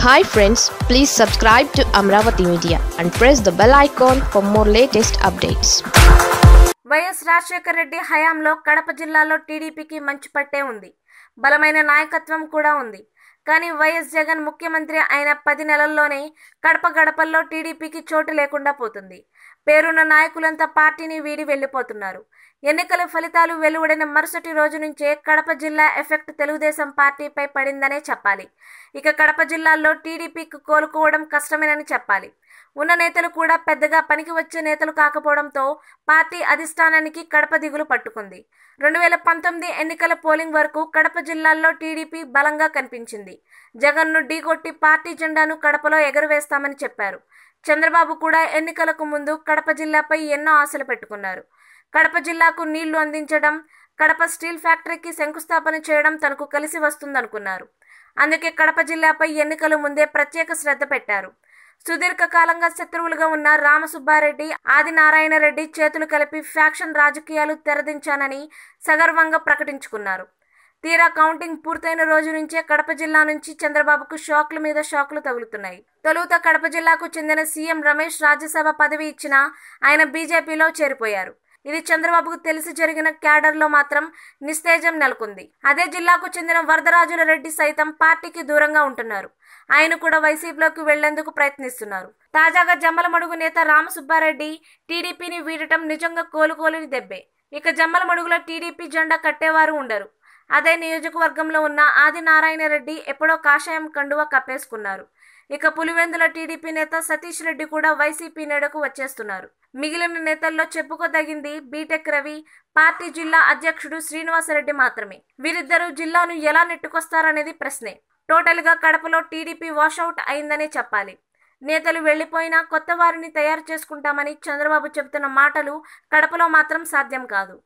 hi friends please subscribe to Amaravati media and press the bell icon for more latest updates YS Rajasekhara Reddy హయాంలో కడప జిల్లాలో టీడీపీకి మంచి పట్టే ఉంది బలమైన నాయకత్వం కూడా ఉంది కానీ వైఎస్ జగన్ ముఖ్యమంత్రి అయిన పది నెలల్లోనే కడప గడపల్లో టీడీపీకి చోటు లేకుండా పోతుంది పేరున్న నాయకులంతా పార్టీని వీడి వెళ్ళిపోతున్నారు ఎన్నికల ఫలితాలు వెలువడిన మరుసటి రోజు నుంచే కడప జిల్లా ఎఫెక్ట్ తెలుగుదేశం పార్టీపై పడిందనే చెప్పాలి ఇక కడప జిల్లాలో టీడీపీకి కోలుకోవడం కష్టమేనని చెప్పాలి ఉన్న నేతలు కూడా పెద్దగా పనికి వచ్చే నేతలు కాకపోవడంతో పార్టీ అధిష్టానానికి కడప దిగులు పట్టుకుంది రెండు వేల పంతొమ్మిది ఎన్నికల పోలింగ్ వరకు కడప జిల్లాలో టీడీపీ బలంగా కనిపించింది చేసింది జగన్ను ఢీకొట్టి పార్టీ జెండాను కడపలో ఎగరవేస్తామని చెప్పారు చంద్రబాబు కూడా ఎన్నికలకు ముందు కడప జిల్లాపై ఎన్నో ఆశలు పెట్టుకున్నారు కడప జిల్లాకు నీళ్లు అందించడం కడప స్టీల్ ఫ్యాక్టరీకి శంకుస్థాపన చేయడం తనకు కలిసి వస్తుందనుకున్నారు అందుకే కడప జిల్లాపై ఎన్నికల ముందే ప్రత్యేక శ్రద్ధ పెట్టారు సుదీర్ఘకాలంగా శత్రువులుగా ఉన్న రామసుబ్బారెడ్డి ఆదినారాయణరెడ్డి చేతులు కలిపి ఫ్యాక్షన్ రాజకీయాలు తెరదించానని సగర్వంగా ప్రకటించుకున్నారు తీరా కౌంటింగ్ పూర్తయిన రోజు నుంచే కడప జిల్లా నుంచి చంద్రబాబుకు షాక్ల మీద షాక్లు తగులుతున్నాయి తొలుత కడప జిల్లాకు చెందిన సీఎం రమేష్ రాజ్యసభ పదవి ఇచ్చిన ఆయన బీజేపీలో చేరిపోయారు ఇది చంద్రబాబుకు తెలిసి జరిగిన క్యాడర్లో మాత్రం నిస్తేజం నెలకొంది అదే జిల్లాకు చెందిన వరదరాజుల రెడ్డి సైతం పార్టీకి దూరంగా ఉంటున్నారు ఆయన కూడా వైసీపీలోకి వెళ్లేందుకు ప్రయత్నిస్తున్నారు తాజాగా జమ్మలమడుగు నేత రామసుబ్బారెడ్డి టీడీపీని వీడటం నిజంగా కోలుకోలేని దెబ్బే ఇక జమ్మలమడుగులో టీడీపీ జెండా కట్టేవారు ఉండరు అదే నియోజకవర్గంలో ఉన్న నారాయణరెడ్డి ఎప్పుడో కాషాయం కండువ కప్పేసుకున్నారు ఇక పులివెందుల టీడీపీ నేత సతీష్ రెడ్డి కూడా వైసీపీ నేడకు వచ్చేస్తున్నారు మిగిలిన నేతల్లో చెప్పుకోదగింది బీటెక్ రవి పార్టీ జిల్లా అధ్యక్షుడు శ్రీనివాసరెడ్డి మాత్రమే వీరిద్దరూ జిల్లాను ఎలా నెట్టుకొస్తారనేది ప్రశ్నే టోటల్గా కడపలో టీడీపీ వాషౌట్ అయిందనే చెప్పాలి నేతలు వెళ్లిపోయినా కొత్త వారిని తయారు చేసుకుంటామని చంద్రబాబు చెబుతున్న మాటలు కడపలో మాత్రం సాధ్యం కాదు